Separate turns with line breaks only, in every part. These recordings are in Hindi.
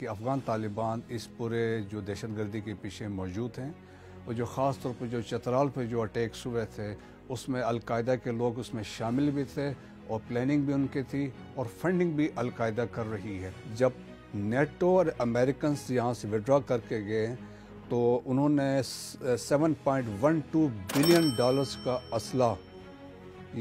कि अफ़गान तालिबान इस पूरे जो दहशत गर्दी के पीछे मौजूद हैं और जो ख़ास तौर पर जो चतराल पर जो अटैक्स हुए थे उसमें अलकायदा के लोग उसमें शामिल भी थे और प्लानिंग भी उनकी थी और फंडिंग भी अलकायदा कर रही है जब नेटो और अमेरिकन यहाँ से विड्रॉ करके गए तो उन्होंने 7.12 बिलियन डॉलर्स का असला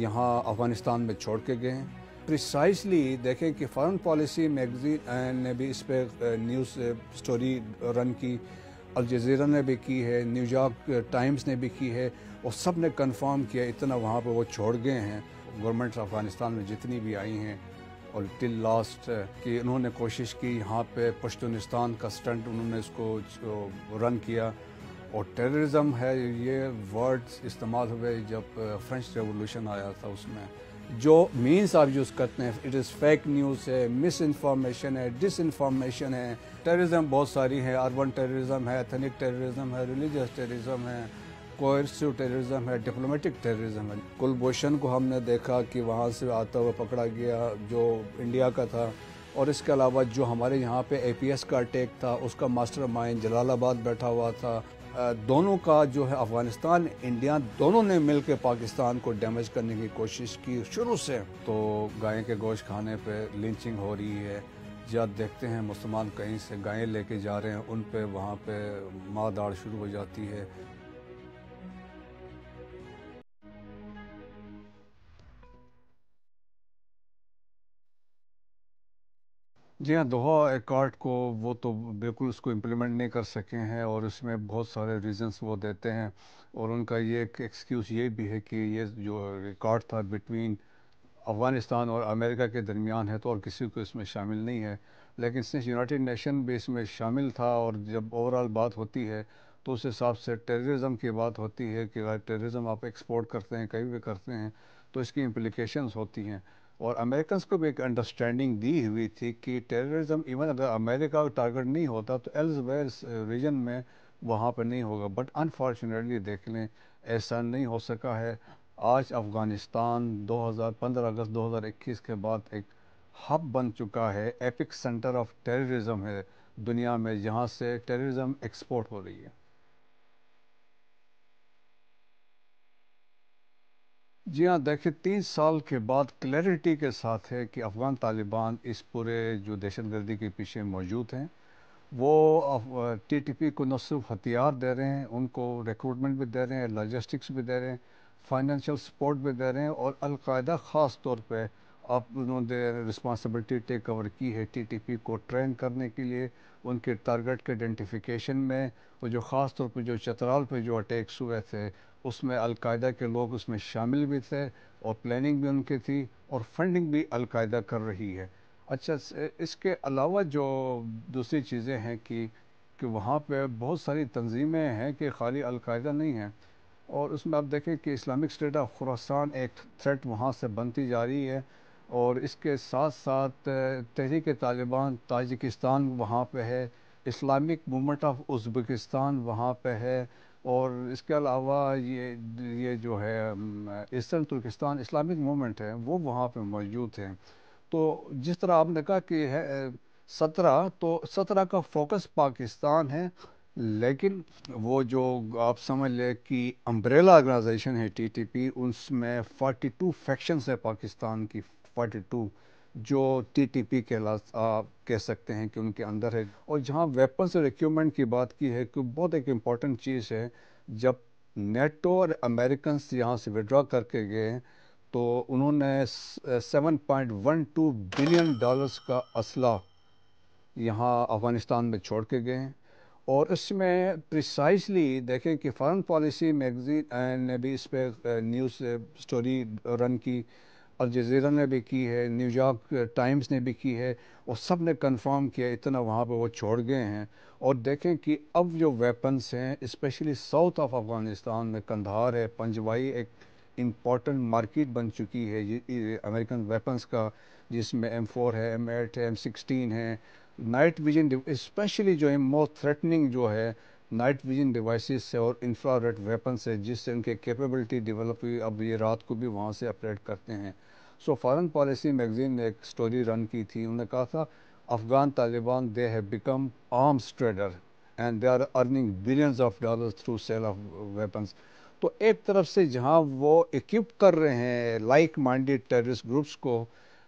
यहाँ अफ़गानिस्तान में छोड़ के गए प्रिसाइसली देखें कि फॉरेन पॉलिसी मैगजीन ने भी इस पर न्यूज़ स्टोरी रन की जजीरा ने भी की है न्यूयॉर्क टाइम्स uh, ने भी की है और सब ने कन्फर्म किया इतना वहाँ पर वो छोड़ गए हैं गवर्नमेंट अफगानिस्तान में जितनी भी आई हैं और टिल लास्ट uh, कि उन्होंने कोशिश की यहाँ पे पश्तूनिस्तान का स्टंट उन्होंने इसको रन किया और टेररिज्म है ये वर्ड्स इस्तेमाल हुए जब फ्रेंच uh, रेवोल्यूशन आया था उसमें जो मीन्स आप यूज़ करते हैं इट इज़ फेक न्यूज़ है मिस इन्फॉर्मेशन है डिस इन्फॉर्मेशन है टेररिज्म बहुत सारी है अर्बन टेररिज्म है एथनिक टेररिज्म है रिलीजियस टेररिज्म है कोर्सिव टेररिज्म है डिप्लोमेटिक टेररिज्म है कुलभूषण को हमने देखा कि वहाँ से आता हुआ पकड़ा गया जो इंडिया का था और इसके अलावा जो हमारे यहाँ पे ए का अटैक था उसका माइंड जलालाबाद बैठा हुआ था दोनों का जो है अफ़गानिस्तान इंडिया दोनों ने मिल पाकिस्तान को डैमेज करने की कोशिश की शुरू से तो गाय के गोश्त खाने पर लिंचिंग हो रही है जब देखते हैं मुसलमान कहीं से गायें लेके जा रहे हैं उन पे वहाँ पे मार दाड़ शुरू हो जाती है जी हाँ, दोहा एकॉर्ड को वो तो बिल्कुल उसको इम्प्लीमेंट नहीं कर सके हैं और उसमें बहुत सारे रीजंस वो देते हैं और उनका ये एक एक्सक्यूज़ ये भी है कि ये जो रिकॉर्ड था बिटवीन अफ़गानिस्तान और अमेरिका के दरमियान है तो और किसी को इसमें शामिल नहीं है लेकिन सिंस यूनाइटेड नेशन भी इसमें शामिल था और जब ओवरऑल बात होती है तो उस हिसाब से टेररिज्म की बात होती है कि अगर टेररिज्म आप एक्सपोर्ट करते हैं कहीं भी करते हैं तो इसकी इम्प्लिकेशंस होती हैं और अमेरिकन को भी एक अंडरस्टैंडिंग दी हुई थी कि टेररिज्म इवन अगर अमेरिका का टारगेट नहीं होता तो एल्स रीजन में वहाँ पर नहीं होगा बट अनफॉर्चुनेटली देख लें ऐसा नहीं हो सका है आज अफ़गानिस्तान 2015 अगस्त 2021 के बाद एक हब बन चुका है एपिक सेंटर ऑफ टेररिज्म है दुनिया में जहाँ से टेररिज्म एक्सपोर्ट हो रही है जी हाँ देखिए तीन साल के बाद क्लैरिटी के साथ है कि अफ़गान तालिबान इस पूरे जो दहशतगर्दी के पीछे मौजूद हैं वो टी टी पी को न सिर्फ हथियार दे रहे हैं उनको रिक्रूटमेंट भी दे रहे हैं लॉजिस्टिक्स भी दे रहे हैं फाइनेंशियल सपोर्ट भी दे रहे हैं और अलकायदा ख़ास तौर पर आप उन्होंने रिस्पांसिबिलिटी टेक ओवर की है टी टी पी को ट्रेन करने के लिए उनके टारगेट के आइडेंटिफिकेशन में और जो ख़ास तौर पर जो चतराल पर जो अटैक्स हुए थे उसमें अलकायदा के लोग उसमें शामिल भी थे और प्लानिंग भी उनकी थी और फंडिंग भी अलकायदा कर रही है अच्छा इसके अलावा जो दूसरी चीज़ें हैं कि कि वहाँ पे बहुत सारी तंजीमें हैं कि खाली अलकायदा नहीं है और उसमें आप देखें कि इस्लामिक स्टेट ऑफ खुरासान एक थ्रेट वहाँ से बनती जा रही है और इसके साथ साथ तहरीक तालिबान ताजिकिस्तान वहाँ पे है इस्लामिक मूवमेंट ऑफ उज़्बेकिस्तान वहाँ पे है और इसके अलावा ये ये जो है ईस्टर्न तुर्किस्तान इस्लामिक मूवमेंट है वो वहाँ पे मौजूद हैं तो जिस तरह आपने कहा कि है सत्रह तो सत्रह का फोकस पाकिस्तान है लेकिन वो जो आप समझ लें कि अम्ब्रेला ऑर्गेनाइजेशन है टीटीपी उसमें 42 फैक्शंस है पाकिस्तान की 42 जो टीटीपी आप कह सकते हैं कि उनके अंदर है और जहाँ वेपन्स और इक्विपमेंट की बात की है कि बहुत एक इम्पॉर्टेंट चीज़ है जब नेटो और अमेरिकन यहाँ से विड्रॉ करके गए तो उन्होंने 7.12 बिलियन डॉलर्स का असला यहाँ अफ़गानिस्तान में छोड़ के गए और इसमें प्रिसाइसली देखें कि फॉरेन पॉलिसी मैगजीन ने भी इस पर न्यूज़ स्टोरी रन की अलजीरा ने भी की है न्यूयॉर्क टाइम्स ने भी की है और सब ने कन्फर्म किया इतना वहाँ पर वो छोड़ गए हैं और देखें कि अब जो वेपन्स हैं इस्पेशली साउथ ऑफ अफ़गानिस्तान में कंधार है पंजवाई एक इम्पॉर्टेंट मार्केट बन चुकी है अमेरिकन वेपन्स का जिसमें एम फोर है एम एट है एम सिक्सटीन है नाइट विजन इस्पेशली जो है मोस्ट थ्रेटनिंग जो है नाइट विजन डिवाइसेस से और इंफ्रारेड वेपन से जिससे उनके कैपेबिलिटी डेवलप हुई अब ये रात को भी वहाँ से ऑपरेट करते हैं सो फॉरेन पॉलिसी मैगजीन ने एक स्टोरी रन की थी उन्होंने कहा था Afghan Taliban they have become arms trader and they are earning billions of dollars through sale of weapons तो एक तरफ से जहाँ वो इक्विप कर रहे हैं लाइक माइंडेड टेररिस्ट ग्रुप्स को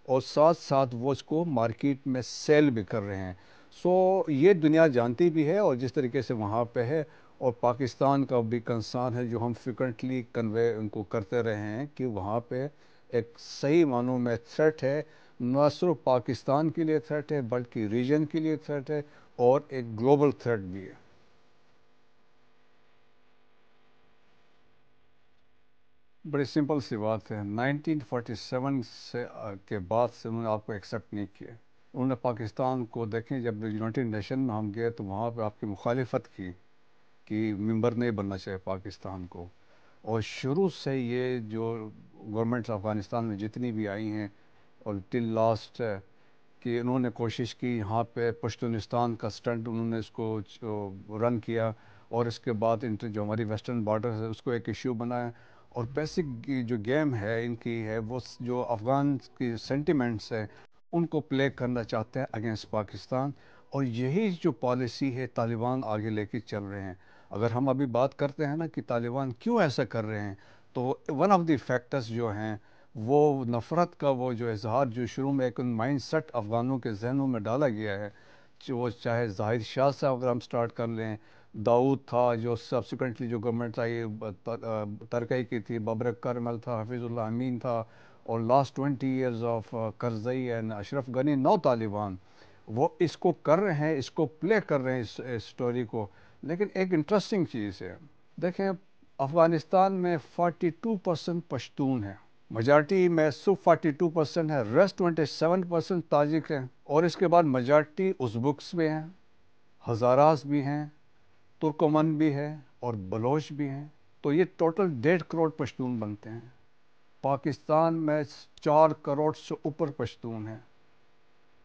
और साथ साथ वो उसको मार्केट में सेल भी कर रहे हैं सो so, ये दुनिया जानती भी है और जिस तरीके से वहाँ पे है और पाकिस्तान का भी कंसान है जो हम फ्रिक्वेंटली कन्वे उनको करते रहे हैं कि वहाँ पे एक सही मानों में थ्रेट है न सिर्फ पाकिस्तान के लिए थ्रेट है बल्कि रीजन के लिए थ्रेट है और एक ग्लोबल थ्रेट भी है बड़ी सिंपल सी बात है 1947 से के बाद से उन्होंने आपको एक्सेप्ट नहीं किया उन्होंने पाकिस्तान को देखें जब यूनाइटेड नेशन में हम गए तो वहाँ पे आपकी मुखालफत की कि मेंबर नहीं बनना चाहिए पाकिस्तान को और शुरू से ये जो गवर्नमेंट्स अफ़गानिस्तान में जितनी भी आई हैं और टिल लास्ट कि उन्होंने कोशिश की यहाँ पे पश्तूनिस्तान का स्टंट उन्होंने इसको रन किया और इसके बाद इंटर जो हमारी वेस्टर्न बॉर्डर है उसको एक इशू बनाया और बेसिक जो गेम है इनकी है वो जो अफ़गान की सेंटिमेंट्स है उनको प्ले करना चाहते हैं अगेंस्ट पाकिस्तान और यही जो पॉलिसी है तालिबान आगे लेके चल रहे हैं अगर हम अभी बात करते हैं ना कि तालिबान क्यों ऐसा कर रहे हैं तो वन ऑफ द फैक्टर्स जो हैं वो नफ़रत का वो जो इजहार जो शुरू में एक माइंड सेट अफ़गानों के जहनों में डाला गया है वो चाहे जाहिर शाह से अगर हम स्टार्ट कर लें दाऊद था जो सब्सिक्वेंटली जो गवर्नमेंट आई तरक्की की थी बबरक करमल था हफीज़ुल्ला अमीन था और last twenty years of Karzai and Ashraf Ghani now Taliban वो इसको कर रहे हैं इसको प्ले कर रहे हैं इस, इस स्टोरी को लेकिन एक इंटरेस्टिंग चीज़ है देखें अफ़गानिस्तान में 42 परसेंट पश्तून हैं मजार्टी में सिर्फ फोर्टी परसेंट है रेस्ट 27 परसेंट ताजिक हैं और इसके बाद मजार्टी उजबुक्स में हैं हज़ाराज भी हैं तुर्कमन भी है और बलोच भी हैं तो ये टोटल डेढ़ करोड़ पश्तून बनते हैं पाकिस्तान में चार करोड़ से ऊपर पश्तून हैं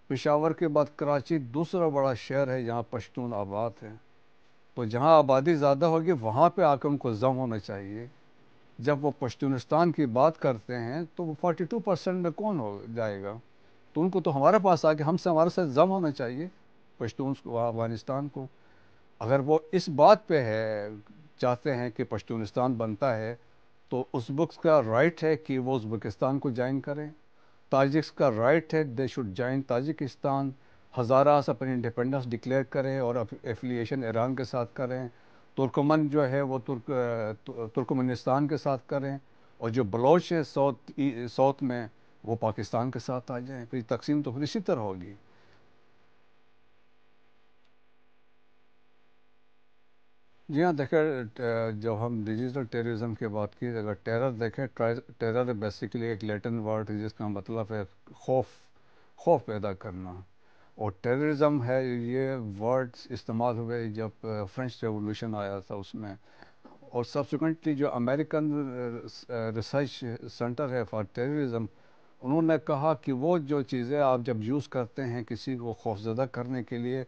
पेशावर के बाद कराची दूसरा बड़ा शहर है यहाँ पश्तून आबाद है वो जहाँ आबादी ज़्यादा होगी वहाँ पे आकर उनको जम होना चाहिए जब वो पश्तूनिस्तान की बात करते हैं तो वो फोर्टी टू परसेंट में कौन हो जाएगा तो उनको तो हमारे पास आके हमसे हमारे साथ जम होना चाहिए पश्तून को अफगानिस्तान को अगर वो इस बात पे है चाहते हैं कि पश्तूनिस्तान बनता है तो उस बुक्स का राइट है कि वो उज़्बेकिस्तान को ज्वाइन करें ताजिक्स का राइट है they should join Tajikistan Hazaras अपनी इंडिपेंडेंस डिक्लेयर करें और एफिलिएशन ईरान के साथ करें तुर्कमन जो है वो तुर्क तुर्कमेनिस्तान के साथ करें और जो बलोच हैं साउथ साउथ में वो पाकिस्तान के साथ आ जाएं फिर तकसीम तो फिर इसी तरह होगी जी हाँ देखें जब हम डिजिटल टेररिज्म की बात की अगर टेरर देखें टेरर बेसिकली एक लेटन वर्ड जिसका मतलब है खौफ खौफ पैदा करना और टेररिज्म है ये वर्ड्स इस्तेमाल हुए जब फ्रेंच रेवोल्यूशन आया था उसमें और सब्सिक्वेंटली जो अमेरिकन रिसर्च सेंटर है फॉर टेररिज्म उन्होंने कहा कि वो जो चीज़ें आप जब यूज़ करते हैं किसी को खौफजदा करने के लिए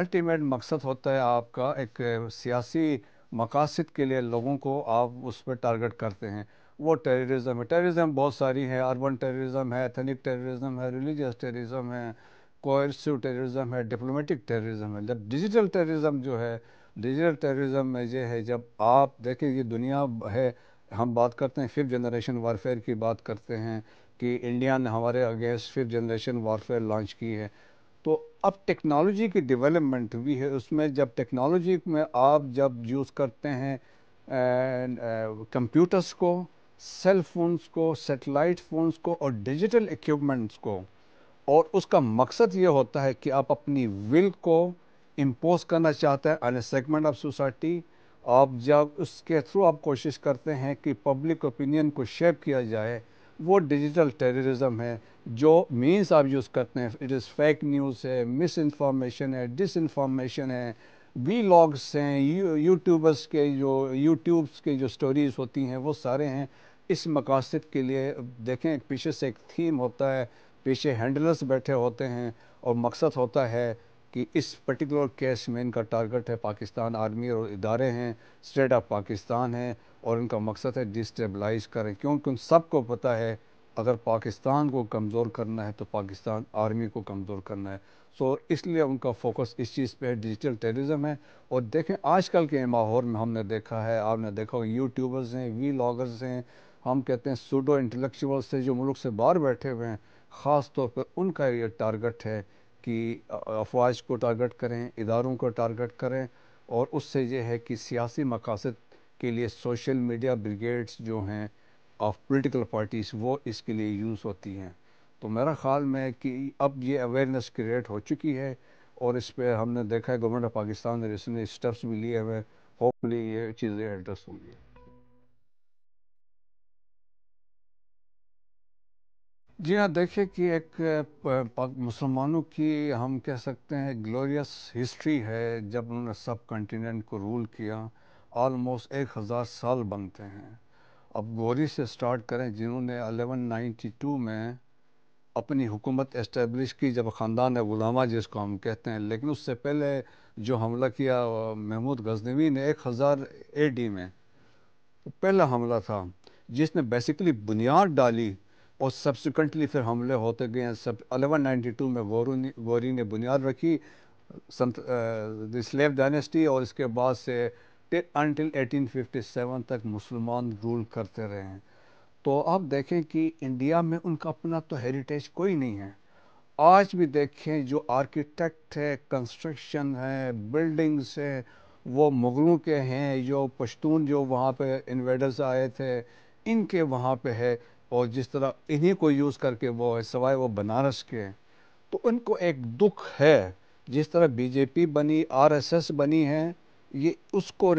अल्टीमेट मकसद होता है आपका एक सियासी मकासद के लिए लोगों को आप उस पर टारगेट करते हैं वो टेररिज्म है टेररिज्म बहुत सारी है अर्बन टेररिज्म है एथनिक टेररिज्म है रिलीजियस टेररिज्म है कोर्सिव टेररिज्म है डिप्लोमेटिक टेररिज्म है जब डिजिटल टेररिज्म जो है डिजिटल टेररिज्म में ये है जब आप देखें ये दुनिया है हम बात करते हैं फिफ्थ जनरेशन वारफेयर की बात करते हैं कि इंडिया ने हमारे against fifth generation warfare launch की है तो अब टेक्नोलॉजी की डेवलपमेंट हुई है उसमें जब टेक्नोलॉजी में आप जब यूज़ करते हैं कंप्यूटर्स uh, को सेल फोन्स को सेटेलाइट फ़ोन्स को और डिजिटल इक्विपमेंट्स को और उसका मकसद ये होता है कि आप अपनी विल को इम्पोज करना चाहते हैं अन सेगमेंट ऑफ सोसाइटी आप जब उसके थ्रू आप कोशिश करते हैं कि पब्लिक ओपिनियन को शेप किया जाए वो डिजिटल टेररिज्म है जो मीन्स आप यूज़ करते हैं इट इज़ फेक न्यूज़ है मिस इन्फॉर्मेशन है डिस इन्फॉर्मेशन है वी लॉग्स हैं यूट्यूबर्स के जो यूट्यूब्स के जो स्टोरीज़ होती हैं वो सारे हैं इस मकासद के लिए देखें पीछे से एक थीम होता है पीछे हैंडलर्स बैठे होते हैं और मकसद होता है कि इस पर्टिकुलर केस में इनका टारगेट है पाकिस्तान आर्मी और इदारे हैं स्टेट ऑफ पाकिस्तान है और इनका मकसद है डिस्टेबलाइज करें क्योंकि उन सबको पता है अगर पाकिस्तान को कमज़ोर करना है तो पाकिस्तान आर्मी को कमज़ोर करना है सो so, इसलिए उनका फोकस इस चीज़ पे है डिजिटल टेररिज्म है और देखें आजकल के माहौल में हमने देखा है आपने देखा होगा यूट्यूबर्स हैं वी लॉगर्स हैं हम कहते हैं सूडो इंटलेक्चुअल्स हैं जो मुल्क से बाहर बैठे हुए हैं ख़ास तौर पर उनका ये टारगेट है कि अफवाज को टारगेट करें इदारों को टारगेट करें और उससे यह है कि सियासी मकासद के लिए सोशल मीडिया ब्रिगेड्स जो हैं ऑफ पोलिटिकल पार्टीज़ वो इसके लिए यूज़ होती हैं तो मेरा ख़्याल में कि अब ये अवेयरनेस क्रिएट हो चुकी है और इस पर हमने देखा है गवर्नमेंट ऑफ पाकिस्तान ने इसने स्टेप्स भी लिए हुए होपफुली ये चीज़ें एड्रेस होंगी जी हाँ देखिए कि एक मुसलमानों की हम कह सकते हैं ग्लोरियस हिस्ट्री है जब उन्होंने सब कंटिनेंट को रूल किया ऑलमोस्ट एक हज़ार साल बनते हैं अब गोरी से स्टार्ट करें जिन्होंने 1192 में अपनी हुकूमत एस्टेब्लिश की जब ख़ानदान गुलामा जिसको हम कहते हैं लेकिन उससे पहले जो हमला किया महमूद गजनवी ने एक हज़ार ए डी में पहला हमला था जिसने बेसिकली बुनियाद डाली और सब्सिक्वेंटली फिर हमले होते गए सब 1192 में वोरूनी वोरी ने बुनियाद रखी स्लेव डायनेस्टी और इसके बाद से अनटिल 1857 तक मुसलमान रूल करते रहे हैं तो आप देखें कि इंडिया में उनका अपना तो हेरिटेज कोई नहीं है आज भी देखें जो आर्किटेक्ट है कंस्ट्रक्शन है बिल्डिंग्स है वो मुग़लों के हैं जो पश्तून जो वहाँ पे इन्वेडर्स आए थे इनके वहाँ पे है और जिस तरह इन्हीं को यूज़ करके वो है सवाए वो बनारस के हैं तो उनको एक दुख है जिस तरह बीजेपी बनी आरएसएस बनी है ये उसको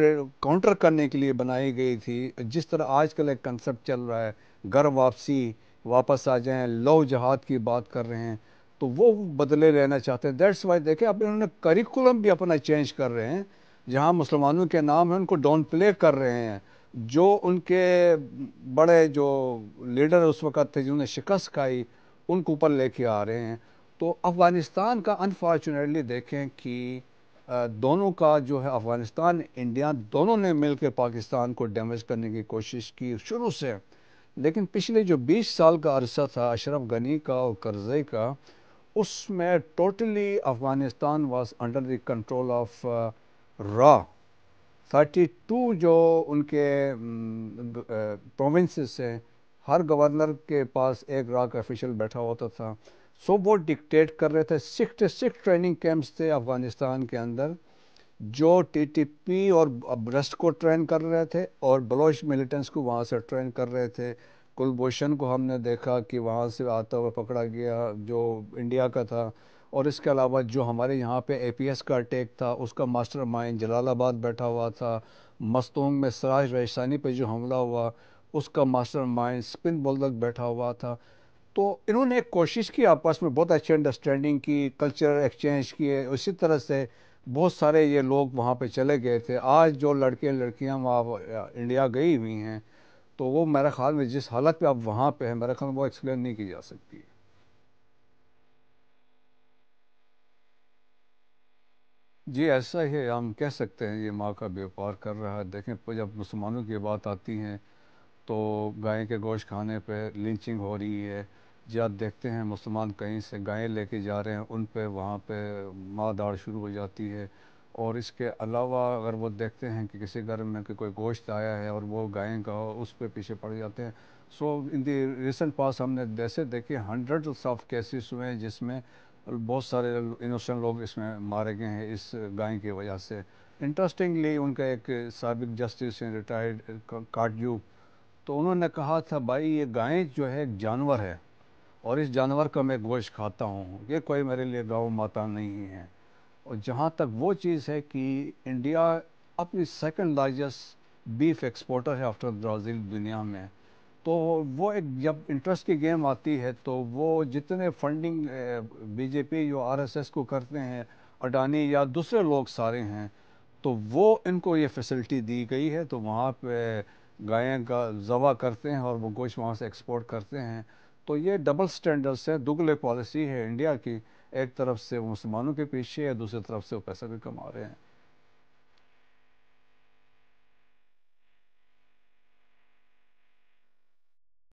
काउंटर करने के लिए बनाई गई थी जिस तरह आजकल एक कंसेप्ट चल रहा है घर वापसी वापस आ जाएं लव जहाद की बात कर रहे हैं तो वो बदले रहना चाहते हैं दैट्स वाई देखें अब इन्होंने करिकुलम भी अपना चेंज कर रहे हैं जहाँ मुसलमानों के नाम है उनको डाउन प्ले कर रहे हैं जो उनके बड़े जो लीडर उस वक़्त थे जिन्होंने शिकस्त खाई उनको ऊपर लेके आ रहे हैं तो अफ़गानिस्तान का अनफॉर्चुनेटली देखें कि दोनों का जो है अफ़गानिस्तान इंडिया दोनों ने मिलकर पाकिस्तान को डैमेज करने की कोशिश की शुरू से लेकिन पिछले जो 20 साल का अरसा था अशरफ गनी का और करज़े का उसमें totally Afghanistan was under the control of रॉ 32 जो उनके प्रोविंसेस हैं हर गवर्नर के पास एक रॉक ऑफिशियल बैठा होता था सो वो डिक्टेट कर रहे थे सिक्सटी सिक्स ट्रेनिंग कैंप्स थे अफ़गानिस्तान के अंदर जो टीटीपी और ब्रस्ट को ट्रेन कर रहे थे और बलोच मिलिटेंट्स को वहाँ से ट्रेन कर रहे थे कुलभूषण को हमने देखा कि वहाँ से आता हुआ पकड़ा गया जो इंडिया का था और इसके अलावा जो हमारे यहाँ पे एपीएस का टेक था उसका मास्टरमाइंड जलालाबाद बैठा हुआ था मस्तोंग में सराज रेशानी पे जो हमला हुआ उसका मास्टरमाइंड स्पिन बोलदक बैठा हुआ था तो इन्होंने एक कोशिश की आपस में बहुत अच्छी अंडरस्टैंडिंग की कल्चरल एक्सचेंज किए इसी तरह से बहुत सारे ये लोग वहाँ पर चले गए थे आज जो लड़के लड़कियाँ वहाँ इंडिया गई हुई हैं तो वो मेरे ख्याल में जिस हालत पर आप वहाँ पर हैं मेरे ख्याल में वो एक्सप्लेन नहीं की जा सकती जी ऐसा ही है हम कह सकते हैं ये माँ का व्यापार कर रहा है देखें जब मुसलमानों की बात आती है तो गाय के गोश्त खाने पे लिंचिंग हो रही है जब देखते हैं मुसलमान कहीं से गायें लेके जा रहे हैं उन पे वहाँ पे दाड़ शुरू हो जाती है और इसके अलावा अगर वो देखते हैं कि किसी घर में कि कोई गोश्त आया है और वो गायें का हो, उस पर पीछे पड़ जाते हैं सो इन दी रिसेंट पास हमने जैसे देखे हंड्रेड्स ऑफ केसेस हुए हैं जिसमें बहुत सारे इनोसेंट लोग इसमें मारे गए हैं इस गाय की वजह से इंटरेस्टिंगली उनका एक सबक जस्टिस हैं रिटायर्ड काटजू तो उन्होंने कहा था भाई ये गाय जो है एक जानवर है और इस जानवर का मैं गोश्त खाता हूँ ये कोई मेरे लिए गाँव माता नहीं है और जहाँ तक वो चीज़ है कि इंडिया अपनी सेकेंड लार्जेस्ट बीफ एक्सपोर्टर है आफ्टर ब्राज़ील दुनिया में तो वो एक जब इंटरेस्ट की गेम आती है तो वो जितने फंडिंग बीजेपी जो आरएसएस को करते हैं अडानी या दूसरे लोग सारे हैं तो वो इनको ये फैसिलिटी दी गई है तो वहाँ पे गायें का जवा करते हैं और वो गोश्त वहाँ से एक्सपोर्ट करते हैं तो ये डबल स्टैंडर्ड्स है दुगले पॉलिसी है इंडिया की एक तरफ से मुसलमानों के पीछे है दूसरी तरफ से वो पैसा भी कमा रहे हैं